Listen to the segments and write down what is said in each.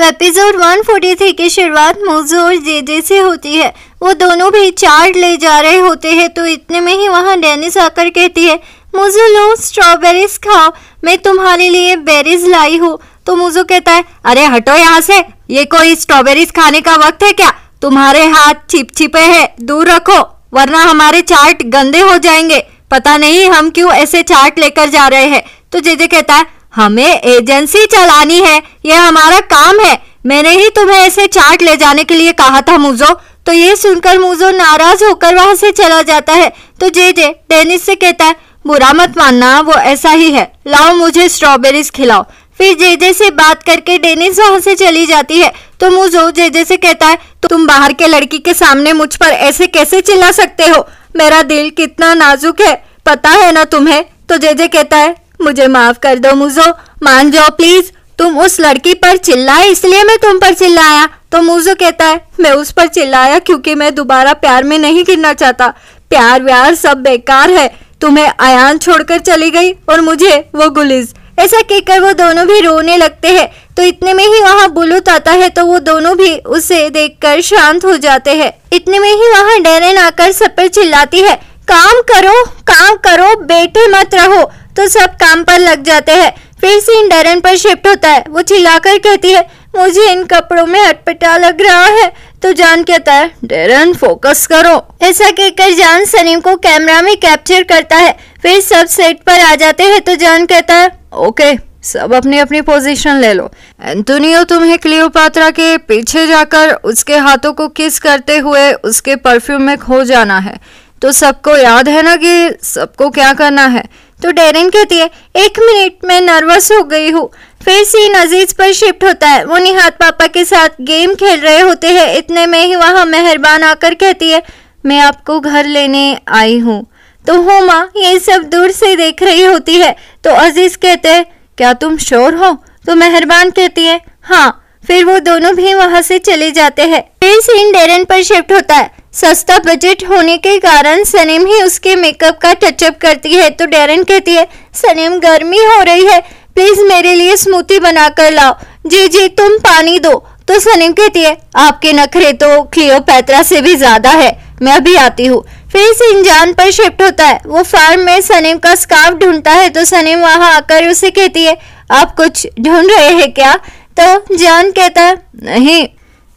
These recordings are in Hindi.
तो एपिसोड 143 की शुरुआत मोजू और जे जे से होती है वो दोनों भी चार्ट ले जा रहे होते हैं तो इतने में ही वहाँ डेनिस आकर कहती है मोजू लो स्ट्रॉबेरीज खाओ मैं तुम्हारे लिए बेरीज लाई हूँ तो मोजू कहता है अरे हटो यहाँ से ये कोई स्ट्रॉबेरीज खाने का वक्त है क्या तुम्हारे हाथ छिपछिपे हैं दूर रखो वरना हमारे चार्ट गंदे हो जाएंगे पता नहीं हम क्यों ऐसे चार्ट लेकर जा रहे हैं तो जेजे कहता है हमें एजेंसी चलानी है यह हमारा काम है मैंने ही तुम्हें ऐसे चार्ट ले जाने के लिए कहा था मुझो तो ये सुनकर मुजो नाराज होकर वहां से चला जाता है तो जे जे डेनिस से कहता है बुरा मत मानना वो ऐसा ही है लाओ मुझे स्ट्रॉबेरीज खिलाओ फिर जेजे से बात करके डेनिस वहां से चली जाती है तो जे जेजे से कहता है तुम बाहर के लड़की के सामने मुझ पर ऐसे कैसे चिल्ला सकते हो मेरा दिल कितना नाजुक है पता है ना तुम्हें तो जेजे कहता है मुझे माफ कर दो मुझो मान जाओ प्लीज तुम उस लड़की पर चिल्लाए इसलिए मैं तुम पर चिल्लाया तो मुझो कहता है मैं उस पर चिल्लाया क्योंकि मैं दोबारा प्यार में नहीं गिरना चाहता प्यार व्यार सब बेकार है तुम्हें अयान छोड़कर चली गई और मुझे वो गुलिस ऐसा कहकर वो दोनों भी रोने लगते हैं तो इतने में ही वहाँ बुलुत आता है तो वो दोनों भी उसे देखकर शांत हो जाते हैं इतने में ही वहाँ डेरेन आकर सब पर चिल्लाती है काम करो काम करो बैठे मत रहो तो सब काम पर लग जाते हैं फिर सीन डरन पर शिफ्ट होता है वो चिल्लाकर कहती है मुझे इन कपड़ों में अटपटा लग रहा है तो जान कहता है डेरन फोकस करो ऐसा कहकर जान सनीम को कैमरा में कैप्चर करता है फिर सब सेट पर आ जाते हैं तो जान कहता है ओके सब अपनी अपनी पोजीशन ले लो एंटोनियो तुम्हें क्लियोपात्रा के पीछे जाकर उसके हाथों को किस करते हुए उसके परफ्यूम में खो जाना है तो सबको याद है ना कि सबको क्या करना है तो डेरिन कहती है एक मिनट मैं नर्वस हो गई हूँ फिर सीन अजीज पर शिफ्ट होता है वो निहात पापा के साथ गेम खेल रहे होते हैं इतने में ही वहाँ मेहरबान आकर कहती है मैं आपको घर लेने आई हूँ तो हुमा ये सब दूर से देख रही होती है तो अजीज कहते हैं क्या तुम शोर हो तो मेहरबान कहती है हाँ फिर वो दोनों भी वहाँ से चले जाते हैं फिर सीन डेरन पर शिफ्ट होता है सस्ता बजट होने के कारण सनीम ही उसके मेकअप का टचअप करती है तो डेरन कहती है सनीम गर्मी हो रही है प्लीज मेरे लिए स्मूथी बनाकर लाओ जी जी तुम पानी दो तो सनीम कहती है आपके नखरे तो क्लियोपैत्रा से भी ज्यादा है मैं अभी आती हूँ फिर सिंजान पर शिफ्ट होता है वो फार्म में सनीम का स्कार्फ ढूंढता है तो सनीम वहाँ आकर उसे कहती है आप कुछ ढूंढ रहे हैं क्या तो जान कहता है नहीं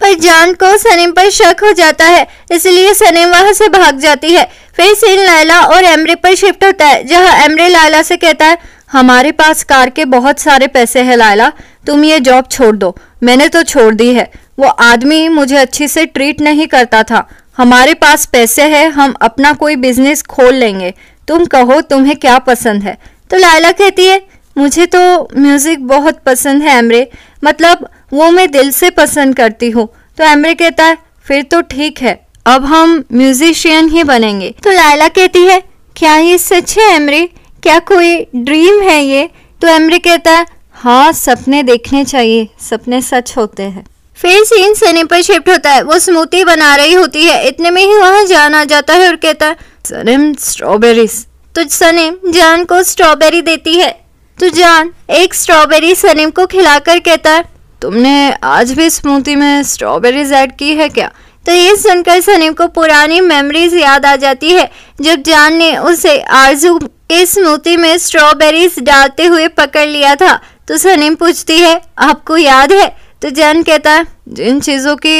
पर जान को सनीम पर शक हो जाता है इसलिए सनीम वहां से भाग जाती है फिर सीन लैला और एमरे पर शिफ्ट होता है जहाँ एमरे लैला से कहता है हमारे पास कार के बहुत सारे पैसे हैं लैला तुम ये जॉब छोड़ दो मैंने तो छोड़ दी है वो आदमी मुझे अच्छे से ट्रीट नहीं करता था हमारे पास पैसे हैं हम अपना कोई बिजनेस खोल लेंगे तुम कहो तुम्हें क्या पसंद है तो लाला कहती है मुझे तो म्यूज़िक बहुत पसंद है एमरे मतलब वो मैं दिल से पसंद करती हूँ तो एमरे कहता है फिर तो ठीक है अब हम म्यूजिशियन ही बनेंगे तो लाइला कहती है क्या ये सच है एमरे क्या कोई ड्रीम है ये तो एमरे कहता है हाँ सपने देखने चाहिए सपने सच होते हैं फिर सीन सनी पर शिफ्ट होता है वो स्मूथी बना रही होती है इतने में ही वहाँ जान आ जाता है और कहता है सनम स्ट्रॉबेरीज तो सनम जान को स्ट्रॉबेरी देती है तो जान एक स्ट्रॉबेरी सनम को खिलाकर कहता है तुमने आज भी स्मूथी में स्ट्रॉबेरीज ऐड की है क्या तो ये सुनकर सनीम को पुरानी मेमोरीज याद आ जाती है जब जान ने उसे आरजू के स्मूथी में स्ट्रॉबेरीज डालते हुए पकड़ लिया था तो सनीम पूछती है आपको याद है तो जान कहता है जिन चीज़ों की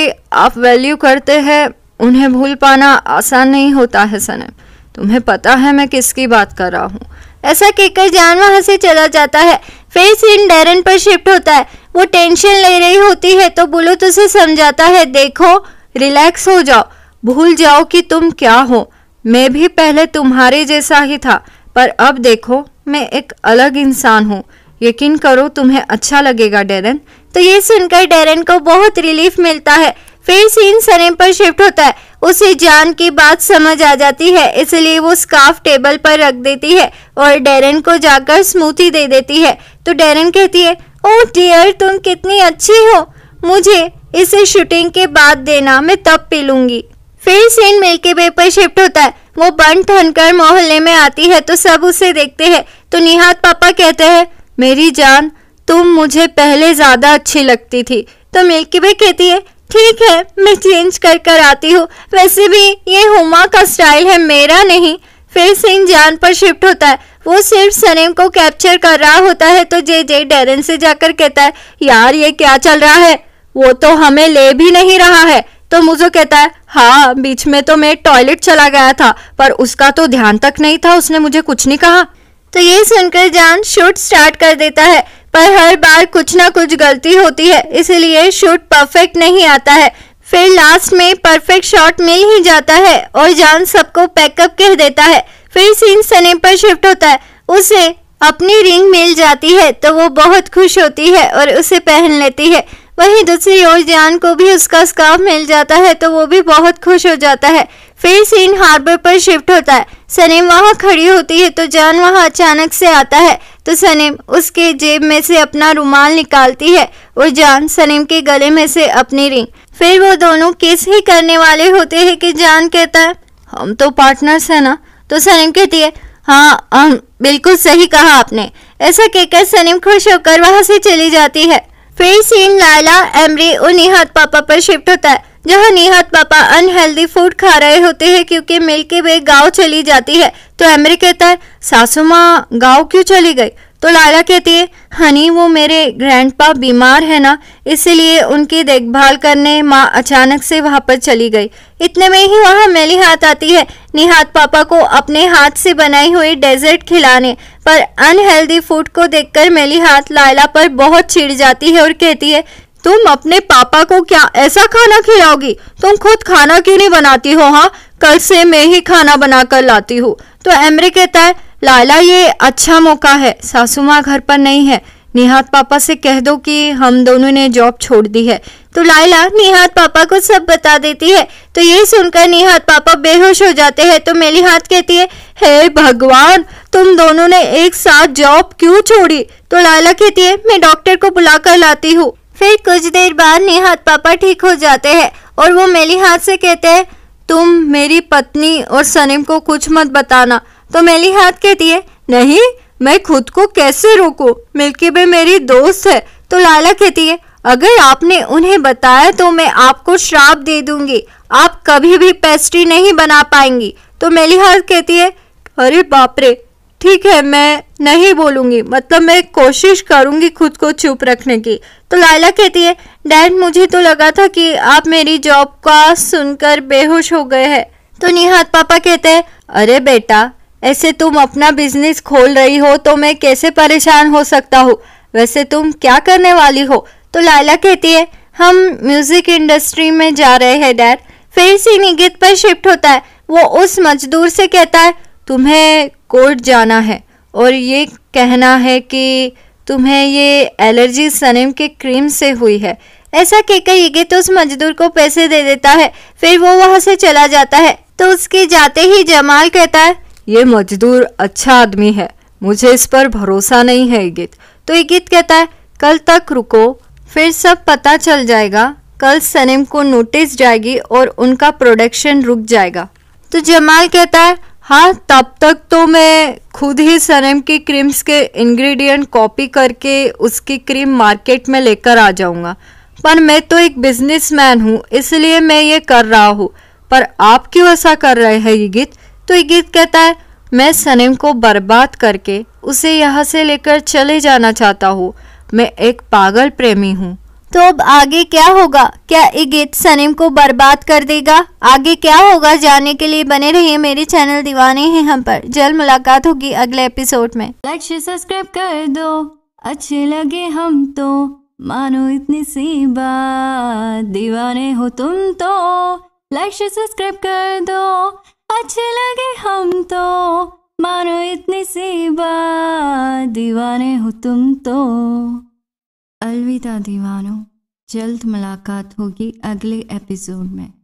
आप वैल्यू करते हैं उन्हें भूल पाना आसान नहीं होता है सनीम तुम्हें पता है मैं किसकी बात कर रहा हूँ ऐसा कहकर जान वहाँ से चला जाता है फिर सीन डेरन पर शिफ्ट होता है वो टेंशन ले रही होती है तो बुलुत उसे समझाता है देखो रिलैक्स हो जाओ भूल जाओ कि तुम क्या हो मैं भी पहले तुम्हारे जैसा ही था पर अब देखो मैं एक अलग इंसान हूँ यकीन करो तुम्हें अच्छा लगेगा डेरन तो ये सुनकर डेरन को बहुत रिलीफ मिलता है फिर सीन सने पर शिफ्ट होता है उसे जान की बात समझ आ जाती है इसलिए वो स्काफ टेबल पर रख देती है और डेरन को जाकर स्मूथी दे देती है तो डेरन कहती है ओ डियर तुम कितनी अच्छी हो मुझे इसे शूटिंग के बाद देना मैं तब पी लूंगी फिर सीन मिलके बे पर शिफ्ट होता है वो बन ठनकर मोहल्ले में आती है तो सब उसे देखते हैं तो निहात पापा कहते हैं मेरी जान तुम मुझे पहले ज़्यादा अच्छी लगती थी तो मिल्की बे कहती है ठीक है मैं चेंज कर कर आती हूँ वैसे भी ये हुमा का स्टाइल है मेरा नहीं फिर सिंह जान पर शिफ्ट होता है वो सिर्फ सनेम को कैप्चर कर रहा होता है तो जे जे डेरन से जाकर कहता है यार ये क्या चल रहा है वो तो हमें ले भी नहीं रहा है तो मुझे कहता है हाँ बीच में तो मैं टॉयलेट चला गया था पर उसका तो ध्यान तक नहीं था उसने मुझे कुछ नहीं कहा तो ये सुनकर जान शूट स्टार्ट कर देता है पर हर बार कुछ ना कुछ गलती होती है इसलिए शूट परफेक्ट नहीं आता है फिर लास्ट में परफेक्ट शॉट मिल ही जाता है और जान सबको पैकअप कह देता है फिर सीन सने पर शिफ्ट होता है उसे अपनी रिंग मिल जाती है तो वो बहुत खुश होती है और उसे पहन लेती है वहीं दूसरी ओर जान को भी उसका स्कार्फ मिल जाता है तो वो भी बहुत खुश हो जाता है फिर सीन हार्बर पर शिफ्ट होता है सनीम वहाँ खड़ी होती है तो जान वहाँ अचानक से आता है तो सनीम उसके जेब में से अपना रुमाल निकालती है और जान सनीम के गले में से अपनी रिंग फिर वो दोनों किस ही करने वाले होते हैं कि जान कहता है हम तो पार्टनर्स है ना तो सनीम कहती है हाँ अम, बिल्कुल सही कहा आपने ऐसा कहकर सनीम खुश होकर वहाँ से चली जाती है फिर सीन लाला एमरी और निहात पापा पर शिफ्ट होता है जहाँ निहात पापा अनहेल्दी फूड खा रहे होते हैं क्योंकि मिल के वे गाँव चली जाती है तो एमरी कहता है सासू माँ गाँव क्यों चली गई तो लाला कहती है हनी वो मेरे ग्रैंडपा बीमार है ना इसीलिए उनकी देखभाल करने माँ अचानक से वहाँ पर चली गई इतने में ही वहाँ मेली हाथ आती है निहात पापा को अपने हाथ से बनाई हुई डेजर्ट खिलाने पर अनहेल्दी फूड को देखकर मेली हाथ लाला पर बहुत चिड़ जाती है और कहती है तुम अपने पापा को क्या ऐसा खाना खिलाओगी तुम खुद खाना क्यों नहीं बनाती हो हाँ कल से मैं ही खाना बनाकर लाती हूँ तो एमरे कहता है लाला ये अच्छा मौका है सासू माँ घर पर नहीं है निहात पापा से कह दो कि हम दोनों ने जॉब छोड़ दी है तो लाइला निहात पापा को सब बता देती है तो ये सुनकर निहात पापा बेहोश हो जाते हैं तो मेली हाथ कहती है हे भगवान तुम दोनों ने एक साथ जॉब क्यों छोड़ी तो लाइला कहती है मैं डॉक्टर को बुला कर लाती हूँ फिर कुछ देर बाद निहात पापा ठीक हो जाते हैं और वो मेली हाथ से कहते हैं तुम मेरी पत्नी और सनीम को कुछ मत बताना तो मेली हाथ कहती है नहीं मैं खुद को कैसे रोकू मिल्की बे मेरी दोस्त है तो लाला कहती है अगर आपने उन्हें बताया तो मैं आपको श्राप दे दूंगी आप कभी भी पेस्ट्री नहीं बना पाएंगी तो हाथ कहती है अरे बाप रे ठीक है मैं नहीं बोलूंगी मतलब मैं कोशिश करूंगी खुद को चुप रखने की तो लाला कहती है डैड मुझे तो लगा था कि आप मेरी जॉब का सुनकर बेहोश हो गए हैं तो निहात पापा कहते हैं अरे बेटा ऐसे तुम अपना बिजनेस खोल रही हो तो मैं कैसे परेशान हो सकता हूँ वैसे तुम क्या करने वाली हो तो लाला कहती है हम म्यूजिक इंडस्ट्री में जा रहे हैं डैड फिर से निगित पर शिफ्ट होता है वो उस मजदूर से कहता है तुम्हें कोर्ट जाना है और ये कहना है कि तुम्हें ये एलर्जी सनेम के क्रीम से हुई है ऐसा कहकर ये तो उस मजदूर को पैसे दे देता है फिर वो वहाँ से चला जाता है तो उसके जाते ही जमाल कहता है ये मजदूर अच्छा आदमी है मुझे इस पर भरोसा नहीं है इगित तो इगित कहता है कल तक रुको फिर सब पता चल जाएगा कल सनेम को नोटिस जाएगी और उनका प्रोडक्शन रुक जाएगा तो जमाल कहता है हाँ तब तक तो मैं खुद ही सनेम की क्रीम्स के इंग्रेडिएंट कॉपी करके उसकी क्रीम मार्केट में लेकर आ जाऊँगा पर मैं तो एक बिजनेसमैन हूँ इसलिए मैं ये कर रहा हूँ पर आप क्यों ऐसा कर रहे हैं ये गीत तो इगित कहता है मैं सनेम को बर्बाद करके उसे यहाँ से लेकर चले जाना चाहता हूँ मैं एक पागल प्रेमी हूँ तो अब आगे क्या होगा क्या इगित सनेम को बर्बाद कर देगा आगे क्या होगा जानने के लिए बने रहिए मेरे चैनल दीवाने हैं हम पर जल्द मुलाकात होगी अगले एपिसोड में लाइक शेयर सब्सक्राइब कर दो अच्छे लगे हम तो मानो इतनी सी बात दीवाने हो तुम तो लाइक शेयर सब्सक्राइब कर दो अच्छे लगे हम तो मानो इतनी सी बात दीवाने हो तुम तो अलविदा दीवानों जल्द मुलाकात होगी अगले एपिसोड में